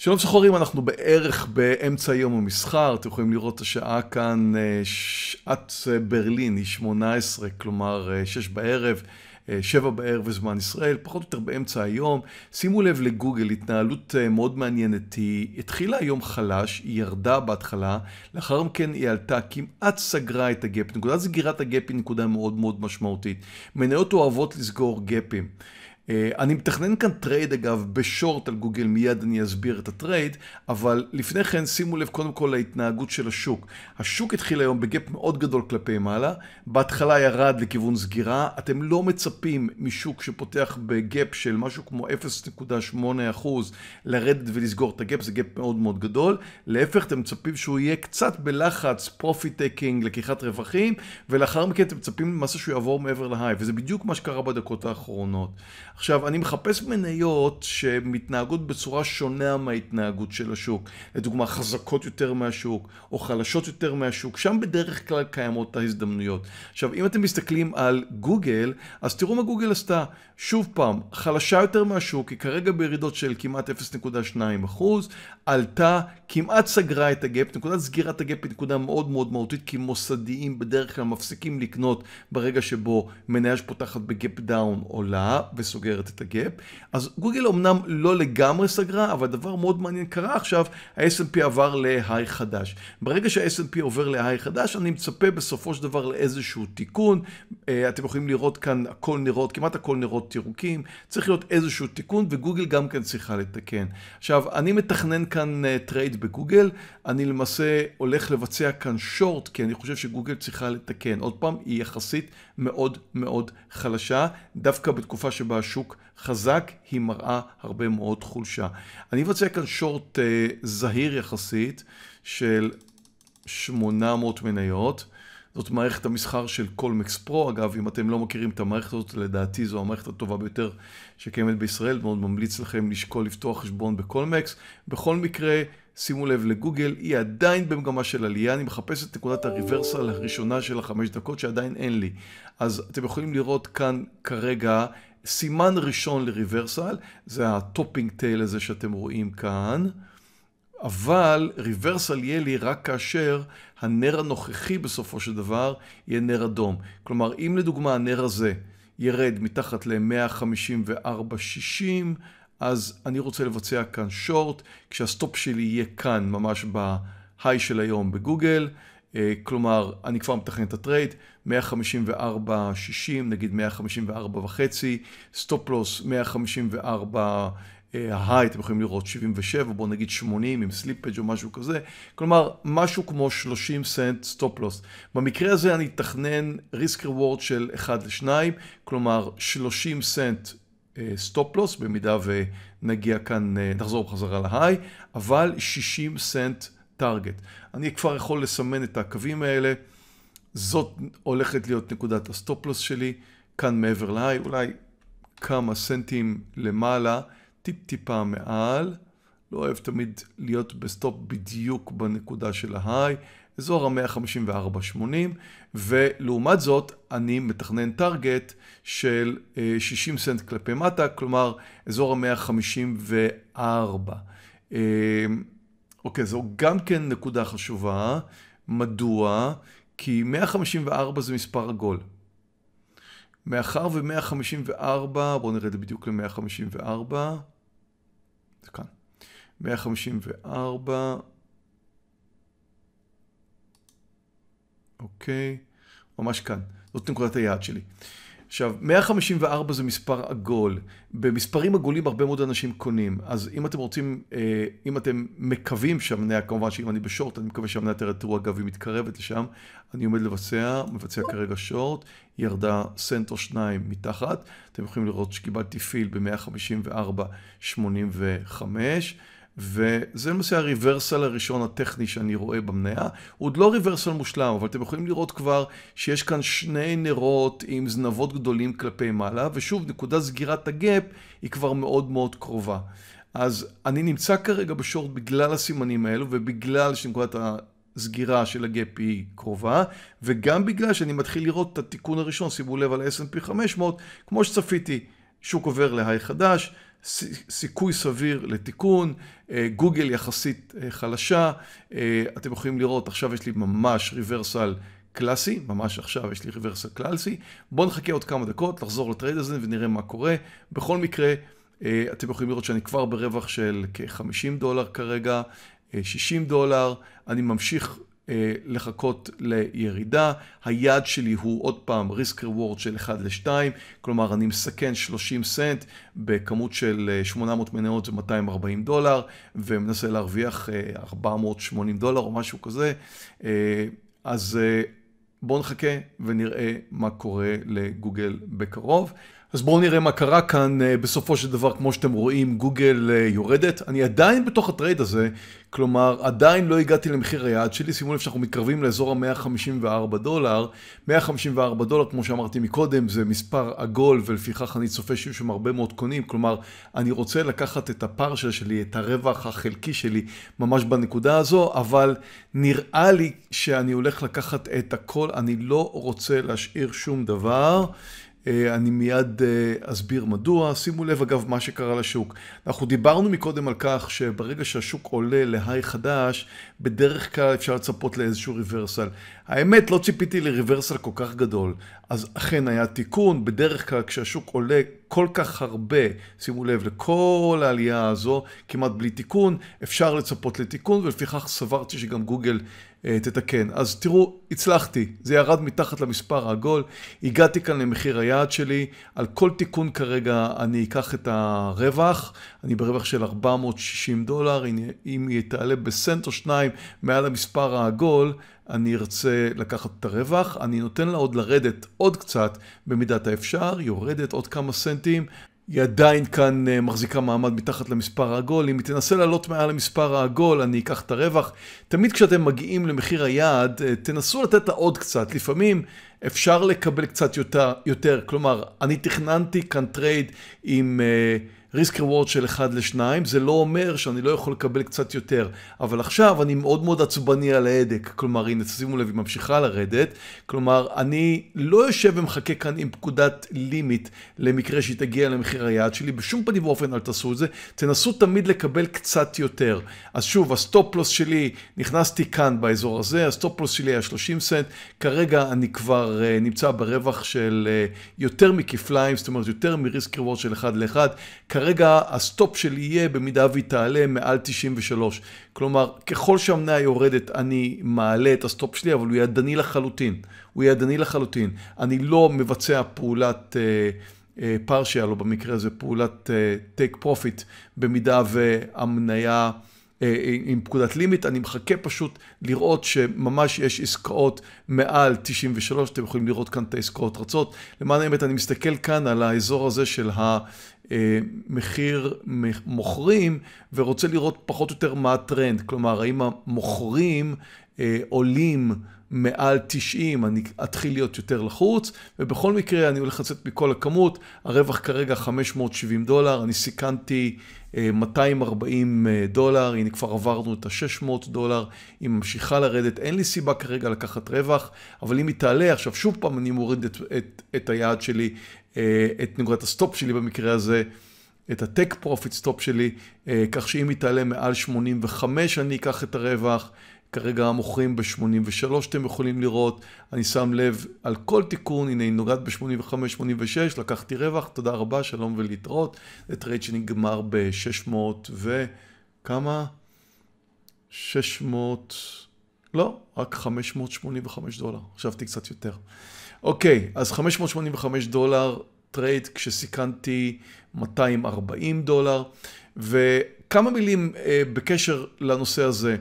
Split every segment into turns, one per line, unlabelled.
שלום שחורים, אנחנו בערך באמצע יום המסחר, אתם יכולים לראות את השעה כאן, אה, שעת אה, ברלין היא 18, כלומר 6 אה, בערב, 7 בערב בזמן ישראל, פחות או יותר באמצע היום. שימו לב לגוגל, התנהלות מאוד מעניינת, היא התחילה היום חלש, היא ירדה בהתחלה, לאחר מכן היא עלתה, כמעט סגרה את הגאפ. נקודת סגירת הגאפ היא נקודה מאוד מאוד משמעותית. מניות אוהבות לסגור גאפים. אה, אני מתכנן כאן טרייד אגב בשורט על גוגל, מיד אני אסביר את הטרייד, אבל לפני כן שימו לב קודם כל להתנהגות של השוק. השוק התחיל היום בגאפ מאוד גדול כלפי מעלה, בהתחלה ירד לכיוון סגירה, אתם לא מצפים משוק שפותח בגאפ של משהו כמו 0.8% לרדת ולסגור את הגאפ, זה גאפ מאוד מאוד גדול, להפך אתם מצפים שהוא יהיה קצת בלחץ, פרופיט טייקינג, לקיחת רווחים, ולאחר מכן אתם מצפים למעשה שהוא יעבור מעבר להיי, וזה בדיוק מה שקרה בדקות האחרונות. עכשיו, אני מחפש מניות שמתנהגות בצורה שונה מההתנהגות של השוק. לדוגמה, חזקות יותר מהשוק, או חלשות יותר מהשוק, שם בדרך כלל קיימות ההזדמנויות. עכשיו, אם אתם מסתכלים על גוגל, אז תראו מה גוגל עשתה. שוב פעם, חלשה יותר מהשוק, היא כרגע בירידות של כמעט 0.2 עלתה, כמעט סגרה את הגאפ, נקודת סגירת הגאפ היא נקודה מאוד מאוד מהותית, כי מוסדיים בדרך כלל מפסיקים לקנות ברגע שבו מניה שפותחת בגאפ דאון עולה וסוגרת. סוגרת את הגאפ. אז גוגל אמנם לא לגמרי סגרה, אבל דבר מאוד מעניין קרה עכשיו, ה-S&P עבר להיי חדש. ברגע שה-S&P עובר להיי חדש, אני מצפה בסופו של דבר לאיזשהו תיקון. אה, אתם יכולים לראות כאן הכל נראות, כמעט הכל נראות תירוקים. צריך להיות איזשהו תיקון, וגוגל גם כן צריכה לתקן. עכשיו, אני מתכנן כאן טרייד אה, בגוגל, אני למעשה הולך לבצע כאן שורט, כי אני חושב שגוגל צריכה לתקן. עוד פעם, היא יחסית מאוד מאוד חלשה, דווקא בתקופה שבה השוק... שוק חזק היא מראה הרבה מאוד חולשה. אני מבצע כאן שורט אה, זהיר יחסית של 800 מניות. זאת מערכת המסחר של קולמקס פרו. אגב, אם אתם לא מכירים את המערכת הזאת, לדעתי זו המערכת הטובה ביותר שקיימת בישראל. מאוד ממליץ לכם לשקול לפתוח חשבון בקולמקס. בכל מקרה, שימו לב לגוגל, היא עדיין במגמה של עלייה, אני מחפש את נקודת הריברסל הראשונה של החמש דקות שעדיין אין לי. אז אתם יכולים לראות כאן כרגע סימן ראשון לריברסל זה הטופינג טייל הזה שאתם רואים כאן, אבל ריברסל יהיה לי רק כאשר הנר הנוכחי בסופו של דבר יהיה נר אדום. כלומר, אם לדוגמה הנר הזה ירד מתחת ל-154.60, אז אני רוצה לבצע כאן שורט, כשהסטופ שלי יהיה כאן ממש בהיי של היום בגוגל. אה, כלומר, אני כבר מתכנן את הטרייד, 154.60, נגיד 154.5, וחצי, סטופ לוס 154 אה, ההיי, אתם יכולים לראות 77, בואו נגיד 80 עם סליפג' או משהו כזה, כלומר, משהו כמו 30 סנט סטופ לוס. במקרה הזה אני אתכנן ריסק רוורד של 1 ל-2, כלומר 30 סנט אה, סטופ לוס, במידה ונגיע כאן, נחזור בחזרה להיי, אבל 60 סנט טארגט. אני כבר יכול לסמן את הקווים האלה, זאת הולכת להיות נקודת הסטופלוס שלי, כאן מעבר להי, אולי כמה סנטים למעלה, טיפ-טיפה מעל. לא אוהב תמיד להיות בסטופ בדיוק בנקודה של ההי, אזור ה-154.80, ולעומת זאת, אני מתכנן טארגט של 60 אה, סנט כלפי מטה, כלומר, אזור ה-154. אוקיי, okay, זו גם כן נקודה חשובה. מדוע? כי 154 זה מספר עגול. מאחר ו-154, בואו נרד בדיוק ל-154. זה כאן. 154. אוקיי, ממש כאן. זאת נקודת היעד שלי. עכשיו, 154 זה מספר עגול. במספרים עגולים הרבה מאוד אנשים קונים. אז אם אתם רוצים, אה, אם אתם מקווים שהמניה, כמובן שאם אני בשורט, אני מקווה שהמניה תראה, תראו אגב, היא מתקרבת לשם. אני עומד לבצע, מבצע כרגע שורט, ירדה סנט או שניים מתחת. אתם יכולים לראות שקיבלתי פיל ב-154.85. וזה למעשה הריברסל הראשון הטכני שאני רואה במניה. הוא עוד לא ריברסל מושלם, אבל אתם יכולים לראות כבר שיש כאן שני נרות עם זנבות גדולים כלפי מעלה, ושוב, נקודה סגירת הגאפ היא כבר מאוד מאוד קרובה. אז אני נמצא כרגע בשורט בגלל הסימנים האלו, ובגלל שנקודת הסגירה של הגאפ היא קרובה, וגם בגלל שאני מתחיל לראות את התיקון הראשון, שימו לב על S&P 500, כמו שצפיתי. שוק עובר להי חדש, סיכוי סביר לתיקון, אה, גוגל יחסית אה, חלשה, אה, אתם יכולים לראות, עכשיו יש לי ממש ריברסל קלאסי, ממש עכשיו יש לי ריברסל קלאסי. בואו נחכה עוד כמה דקות, נחזור לטרייד הזה ונראה מה קורה. בכל מקרה, אתם יכולים לראות שאני כבר ברווח של כ-50 דולר כרגע, 60 דולר, אני ממשיך אה, לחכות לירידה. היעד שלי הוא עוד פעם risk reward של 1 ל-2, כלומר אני מסכן 30 סנט בכמות של 800 אה, מניות זה 240 דולר, ומנסה להרוויח 480 אה, דולר או משהו כזה. אז בואו נחכה ונראה מה קורה לגוגל בקרוב. אז בואו נראה מה קרה כאן, אה, בסופו של דבר, כמו שאתם רואים, גוגל אה, יורדת. אני עדיין בתוך הטרייד הזה, כלומר, עדיין לא הגעתי למחיר היעד שלי. שימו לב שאנחנו מתקרבים לאזור ה-154 דולר. 154 דולר, כמו שאמרתי מקודם, זה מספר עגול, ולפיכך אני צופה שיהיו שם הרבה מאוד קונים. כלומר, אני רוצה לקחת את הפרשה שלי, את הרווח החלקי שלי, ממש בנקודה הזו, אבל נראה לי שאני הולך לקחת את הכל, אני לא רוצה להשאיר שום דבר. אה, אני מיד אה, אסביר מדוע. שימו לב אגב מה שקרה לשוק. אנחנו דיברנו מקודם על כך שברגע שהשוק עולה להיי חדש, בדרך כלל אפשר לצפות לאיזשהו ריברסל. האמת, לא ציפיתי לריברסל כל כך גדול. אז אכן היה תיקון, בדרך כלל כשהשוק עולה כל כך הרבה, שימו לב, לכל העלייה הזו, כמעט בלי תיקון, אפשר לצפות לתיקון, ולפיכך סברתי שגם גוגל אה, תתקן. אז תראו, הצלחתי, זה ירד מתחת למספר העגול, הגעתי כאן למחיר היעד שלי, על כל תיקון כרגע אני אקח את הרווח, אני ברווח של 460 דולר, אם היא תעלה בסנט או שניים מעל המספר העגול, אני ארצה לקחת את הרווח, אני נותן לה עוד לרדת עוד קצת במידת האפשר, יורדת עוד כמה סנטים, היא עדיין כאן אה, מחזיקה מעמד מתחת למספר העגול, אם היא תנסה לעלות מעל המספר העגול, אני אקח את הרווח. תמיד כשאתם מגיעים למחיר היעד, אה, תנסו לתת לה עוד קצת. לפעמים אפשר לקבל קצת יותר, יותר. כלומר, אני תכננתי כאן טרייד עם ריסק uh, רוורד של 1 ל-2, זה לא אומר שאני לא יכול לקבל קצת יותר, אבל עכשיו אני מאוד מאוד עצבני על ההדק, כלומר, הנה, שימו לב, היא ממשיכה לרדת, כלומר, אני לא יושב ומחכה כאן עם פקודת לימיט למקרה שהיא תגיע למחיר היעד שלי, בשום פנים ואופן אל תעשו את זה, תנסו תמיד לקבל קצת יותר. אז שוב, הסטופלוס שלי, נכנסתי כאן באזור הזה, הסטופלוס שלי היה 30 סנט, כרגע אני כבר... כבר אה, נמצא ברווח של אה, יותר מכפליים, זאת אומרת יותר מריסק ריוורד של 1 ל-1. כרגע הסטופ שלי יהיה במידה והיא תעלה מעל 93. כלומר, ככל שהמניה יורדת אני מעלה את הסטופ שלי, אבל הוא ידני לחלוטין. הוא ידני לחלוטין. אני לא מבצע פעולת... אה, פרשיאל, או במקרה הזה פעולת טייק פרופיט, במידה והמניה אה, אה, עם פקודת לימיט, אני מחכה פשוט לראות שממש יש עסקאות מעל 93, אתם יכולים לראות כאן את העסקאות רצות. למען האמת, אני מסתכל כאן על האזור הזה של המחיר אה, מוכרים, ורוצה לראות פחות או יותר מה הטרנד, כלומר, האם המוכרים עולים מעל 90 אני אתחיל להיות יותר לחוץ, ובכל מקרה אני הולך לצאת מכל הכמות, הרווח כרגע 570 דולר, אני סיכנתי 240 אה, אה, דולר, הנה כבר עברנו את ה-600 דולר, היא ממשיכה לרדת, אין לי סיבה כרגע לקחת רווח, אבל אם היא תעלה, עכשיו שוב פעם אני מוריד את, את, את היעד שלי, אה, את נקודת הסטופ שלי במקרה הזה. את ה-Tech Profit Stop שלי, כך שאם היא תעלה מעל 85 אני אקח את הרווח, כרגע מוכרים ב-83, אתם יכולים לראות, אני שם לב על כל תיקון, הנה היא נוגעת ב-85-86, לקחתי רווח, תודה רבה, שלום ולהתראות. זה טרייד שנגמר ב-600 וכמה? 600, לא, רק 585 דולר, חשבתי קצת יותר. אוקיי, אז 585 דולר טרייד כשסיכנתי 240 דולר, וכמה מילים אה, בקשר לנושא הזה.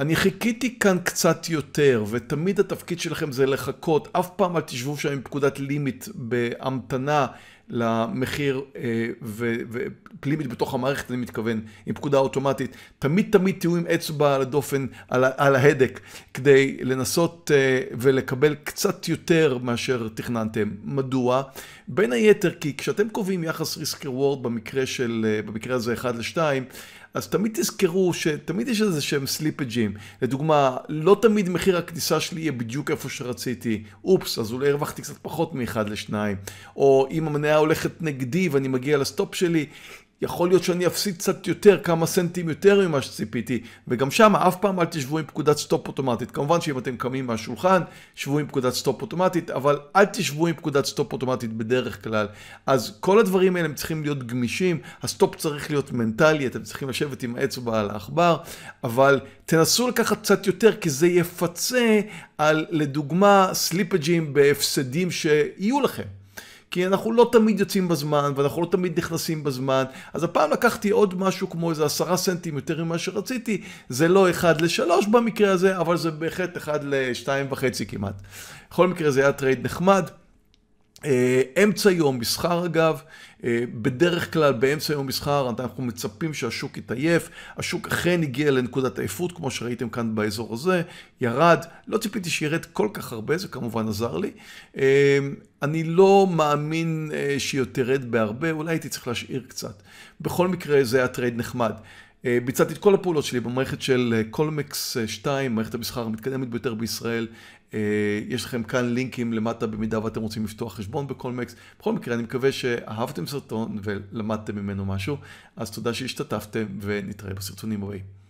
אני חיכיתי כאן קצת יותר, ותמיד התפקיד שלכם זה לחכות, אף פעם אל תשבו שם עם פקודת לימיט בהמתנה. למחיר אה, ופלימית בתוך המערכת, אני מתכוון, עם פקודה אוטומטית. תמיד תמיד תהיו עם אצבע על הדופן, על, על ההדק, כדי לנסות אה, ולקבל קצת יותר מאשר תכננתם. מדוע? בין היתר כי כשאתם קובעים יחס ריסק רוורד במקרה, של, אה, במקרה הזה 1 ל-2, אז תמיד תזכרו שתמיד יש איזה שהם סליפג'ים. לדוגמה, לא תמיד מחיר הכניסה שלי יהיה בדיוק איפה שרציתי. אופס, אז אולי הרווחתי קצת פחות מאחד לשניים. או אם המניה המניה הולכת נגדי ואני מגיע לסטופ שלי, יכול להיות שאני אפסיד קצת יותר, כמה סנטים יותר ממה שציפיתי, וגם שם אף פעם אל תשבו עם פקודת סטופ אוטומטית. כמובן שאם אתם קמים מהשולחן, שבו עם פקודת סטופ אוטומטית, אבל אל תשבו עם פקודת סטופ אוטומטית בדרך כלל. אז כל הדברים האלה הם צריכים להיות גמישים, הסטופ צריך להיות מנטלי, אתם צריכים לשבת עם האצבע על העכבר, אבל תנסו לקחת קצת יותר, כי זה יפצה על, לדוגמה, סליפג'ים בהפסדים שיהיו לכם. כי אנחנו לא תמיד יוצאים בזמן, ואנחנו לא תמיד נכנסים בזמן. אז הפעם לקחתי עוד משהו כמו איזה עשרה סנטים יותר ממה שרציתי, זה לא אחד לשלוש במקרה הזה, אבל זה בהחלט אחד לשתיים וחצי כמעט. בכל מקרה זה היה טרייד נחמד. אה, אמצע יום מסחר אגב, אה, בדרך כלל באמצע יום מסחר אנחנו מצפים שהשוק יתעייף, השוק אכן הגיע לנקודת עייפות כמו שראיתם כאן באזור הזה, ירד, לא ציפיתי שירד כל כך הרבה, זה כמובן עזר לי. אה, אני לא מאמין שיותר בהרבה, אולי הייתי צריך להשאיר קצת. בכל מקרה זה היה טרייד נחמד. אה, ביצעתי את כל הפעולות שלי במערכת של קולמקס אה, 2, אה, מערכת המסחר המתקדמת ביותר בישראל. יש לכם כאן לינקים למטה במידה ואתם רוצים לפתוח חשבון בקולמקס. בכל מקרה, אני מקווה שאהבתם סרטון ולמדתם ממנו משהו, אז תודה שהשתתפתם ונתראה בסרטונים הבאים.